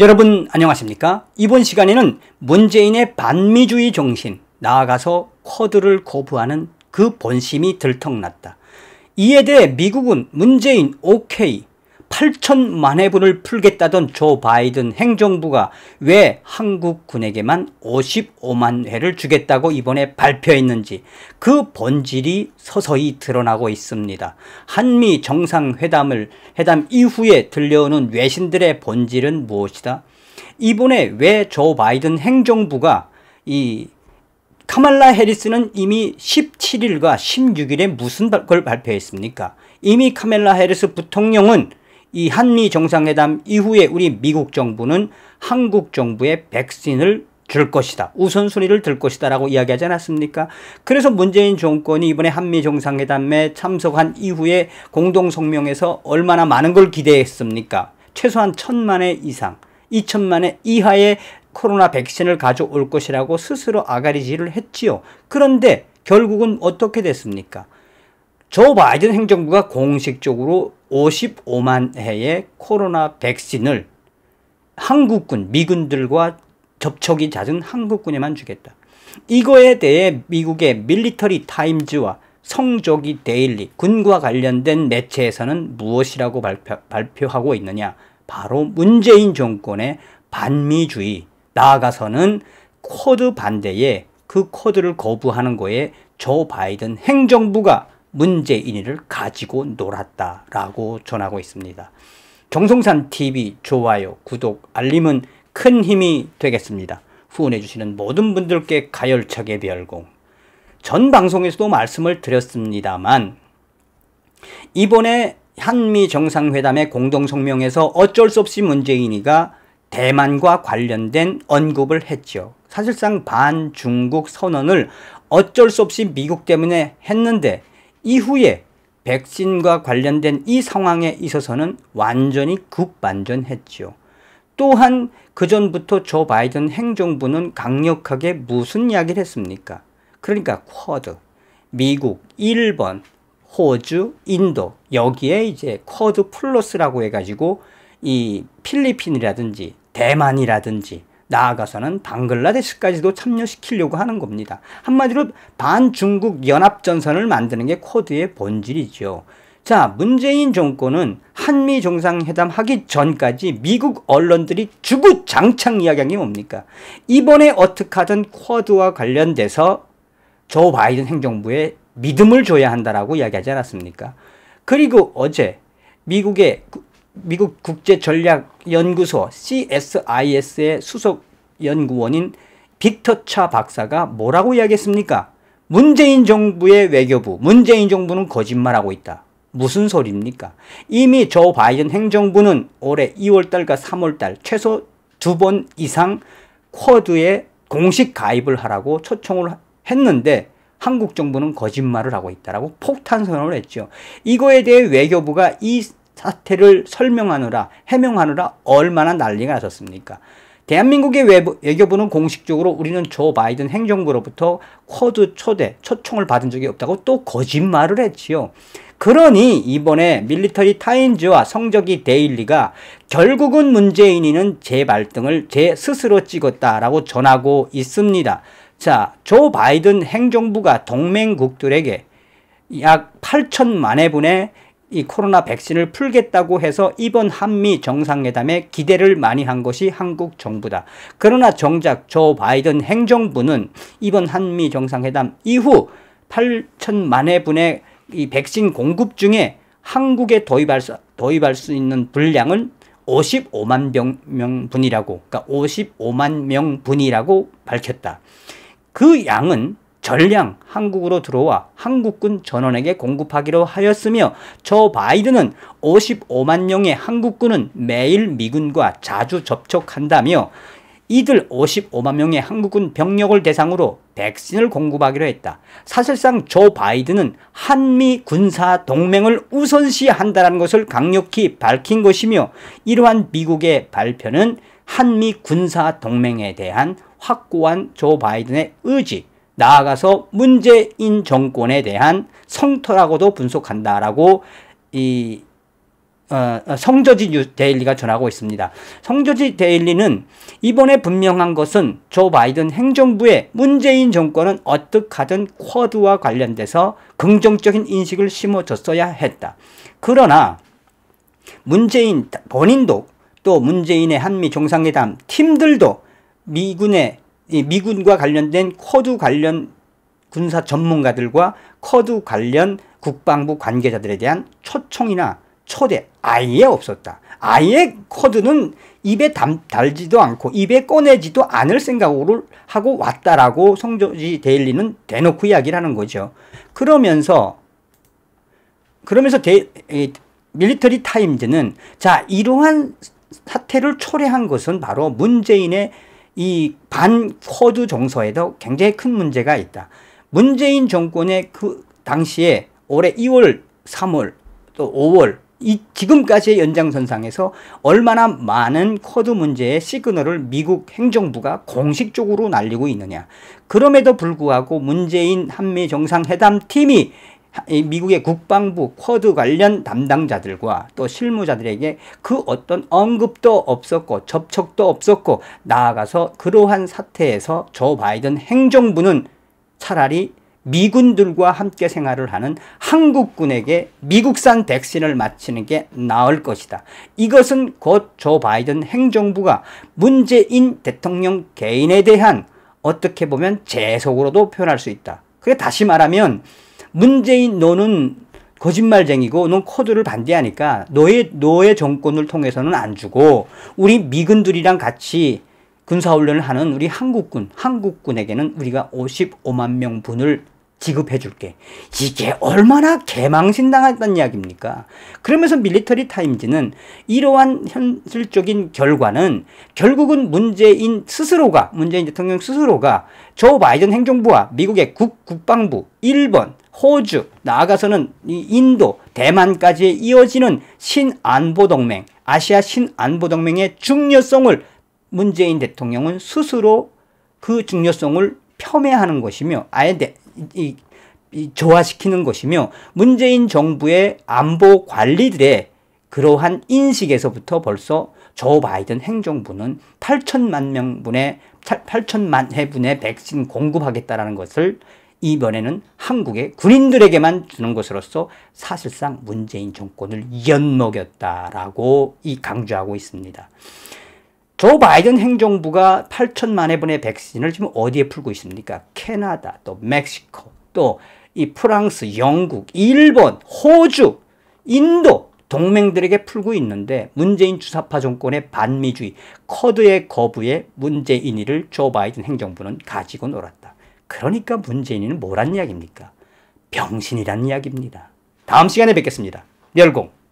여러분 안녕하십니까? 이번 시간에는 문재인의 반미주의 정신, 나아가서 쿼드를 거부하는 그 본심이 들통났다. 이에 대해 미국은 문재인 오케이, 8천만 회분을 풀겠다던 조 바이든 행정부가 왜 한국군에게만 55만 회를 주겠다고 이번에 발표했는지 그 본질이 서서히 드러나고 있습니다. 한미 정상회담을 회담 이후에 들려오는 외신들의 본질은 무엇이다? 이번에 왜 조 바이든 행정부가 이 카말라 해리스는 이미 17일과 16일에 무슨 걸 발표했습니까? 이미 카멜라 해리스 부통령은 이 한미 정상회담 이후에 우리 미국 정부는 한국 정부에 백신을 줄 것이다. 우선순위를 들 것이다. 라고 이야기하지 않았습니까? 그래서 문재인 정권이 이번에 한미 정상회담에 참석한 이후에 공동성명에서 얼마나 많은 걸 기대했습니까? 최소한 천만의 이상, 이천만의 이하의 코로나 백신을 가져올 것이라고 스스로 아가리지를 했지요. 그런데 결국은 어떻게 됐습니까? 조 바이든 행정부가 공식적으로 55만 회의 코로나 백신을 한국군, 미군들과 접촉이 잦은 한국군에만 주겠다. 이거에 대해 미국의 밀리터리 타임즈와 성조기 데일리, 군과 관련된 매체에서는 무엇이라고 발표, 하고 있느냐? 바로 문재인 정권의 반미주의, 나아가서는 코드 반대에 그 코드를 거부하는 거에 조 바이든 행정부가 문재인이를 가지고 놀았다라고 전하고 있습니다. 정성산 TV 좋아요, 구독, 알림은 큰 힘이 되겠습니다. 후원해주시는 모든 분들께 가열차게 별공. 전 방송에서도 말씀을 드렸습니다만 이번에 한미 정상회담의 공동성명에서 어쩔 수 없이 문재인이가 대만과 관련된 언급을 했죠. 사실상 반중국 선언을 어쩔 수 없이 미국 때문에 했는데 이후에 백신과 관련된 이 상황에 있어서는 완전히 급반전했지요. 또한 그전부터 조 바이든 행정부는 강력하게 무슨 이야기를 했습니까? 그러니까 쿼드, 미국, 일본, 호주, 인도 여기에 이제 쿼드 플러스라고 해가지고 이 필리핀이라든지 대만이라든지 나아가서는 방글라데시까지도 참여시키려고 하는 겁니다. 한마디로 반중국 연합전선을 만드는 게 코드의 본질이죠. 자, 문재인 정권은 한미 정상회담 하기 전까지 미국 언론들이 주구장창 이야기한 게 뭡니까? 이번에 어떻게 하든 쿼드와 관련돼서 조 바이든 행정부에 믿음을 줘야 한다라고 이야기하지 않았습니까? 그리고 어제 미국의 미국 국제전략연구소 CSIS의 수석 연구원인 빅터 차 박사가 뭐라고 이야기했습니까? 문재인 정부의 외교부, 문재인 정부는 거짓말하고 있다. 무슨 소리입니까? 이미 조 바이든 행정부는 올해 2월달과 3월달 최소 두 번 이상 쿼드에 공식 가입을 하라고 초청을 했는데 한국 정부는 거짓말을 하고 있다라 폭탄 선언을 했죠. 이거에 대해 외교부가 이 사태를 설명하느라 해명하느라 얼마나 난리가 났었습니까? 대한민국의 외부, 외교부는 공식적으로 우리는 조 바이든 행정부로부터 쿼드 초대, 초청을 받은 적이 없다고 또 거짓말을 했지요. 그러니 이번에 밀리터리 타임즈와 성적이 데일리가 결국은 문재인이는 제 발등을 제 스스로 찍었다라고 전하고 있습니다. 자, 조 바이든 행정부가 동맹국들에게 약 8천만 회분의 이 코로나 백신을 풀겠다고 해서 이번 한미 정상회담에 기대를 많이 한 것이 한국 정부다. 그러나 정작 조 바이든 행정부는 이번 한미 정상회담 이후 8천만 회분의 이 백신 공급 중에 한국에 도입할 수, 도입할 수 있는 분량은 55만 명분이라고, 그러니까 55만 명분이라고 밝혔다. 그 양은 전량 한국으로 들어와 한국군 전원에게 공급하기로 하였으며 조 바이든은 55만 명의 한국군은 매일 미군과 자주 접촉한다며 이들 55만 명의 한국군 병력을 대상으로 백신을 공급하기로 했다. 사실상 조 바이든은 한미 군사 동맹을 우선시한다는 것을 강력히 밝힌 것이며 이러한 미국의 발표는 한미 군사 동맹에 대한 확고한 조 바이든의 의지 나아가서 문재인 정권에 대한 성토라고도 분석한다라고 이 어, 어 성저지 데일리가 전하고 있습니다. 성저지 데일리는 이번에 분명한 것은 조 바이든 행정부의 문재인 정권은 어떻게든 쿼드와 관련돼서 긍정적인 인식을 심어줬어야 했다. 그러나 문재인 본인도 또 문재인의 한미 정상회담 팀들도 미군의 이 미군과 관련된 커드 관련 군사 전문가들과 커드 관련 국방부 관계자들에 대한 초청이나 초대 아예 없었다. 아예 커드는 입에 담, 달지도 않고 입에 꺼내지도 않을 생각으로 하고 왔다라고 성조지 데일리는 대놓고 이야기를 하는 거죠. 그러면서 그러면서 데, 에, 밀리터리 타임즈는 자 이러한 사태를 초래한 것은 바로 문재인의 이 반쿼드 정서에도 굉장히 큰 문제가 있다. 문재인 정권의 그 당시에 올해 2월, 3월, 또 5월 이 지금까지의 연장선상에서 얼마나 많은 쿼드 문제의 시그널을 미국 행정부가 공식적으로 날리고 있느냐. 그럼에도 불구하고 문재인 한미 정상회담 팀이 미국의 국방부 쿼드 관련 담당자들과 또 실무자들에게 그 어떤 언급도 없었고 접촉도 없었고 나아가서 그러한 사태에서 조 바이든 행정부는 차라리 미군들과 함께 생활을 하는 한국군에게 미국산 백신을 맞히는 게 나을 것이다. 이것은 곧 조 바이든 행정부가 문재인 대통령 개인에 대한 어떻게 보면 재속으로도 표현할 수 있다. 그게 다시 말하면 문재인 노는 거짓말쟁이고 넌 코드를 반대하니까 노의 너의 정권을 통해서는 안 주고 우리 미군들이랑 같이 군사훈련을 하는 우리 한국군 한국군에게는 우리가 55만 명분을 지급해 줄게. 이게 얼마나 개망신당했단 이야기입니까? 그러면서 밀리터리 타임즈는 이러한 현실적인 결과는 결국은 문재인 스스로가 문재인 대통령 스스로가 조 바이든 행정부와 미국의 국, 국방부, 일본 호주, 나아가서는 인도, 대만까지 이어지는 신안보동맹, 아시아 신안보동맹의 중요성을 문재인 대통령은 스스로 그 중요성을 폄훼하는 것이며 아예 대, 이, 이, 조화시키는 것이며 문재인 정부의 안보 관리들의 그러한 인식에서부터 벌써 조 바이든 행정부는 8천만 명분의 8천만 회분의 백신 공급하겠다라는 것을 이번에는 한국의 군인들에게만 주는 것으로서 사실상 문재인 정권을 연먹였다라고 이 강조하고 있습니다. 조 바이든 행정부가 8천만 회분의 백신을 지금 어디에 풀고 있습니까? 캐나다, 또 멕시코, 또 이 프랑스, 영국, 일본, 호주, 인도 동맹들에게 풀고 있는데 문재인 주사파 정권의 반미주의, 커드의 거부에 문재인이를 조 바이든 행정부는 가지고 놀았다. 그러니까 문재인은 뭐란 이야기입니까? 병신이란 이야기입니다. 다음 시간에 뵙겠습니다. 열공.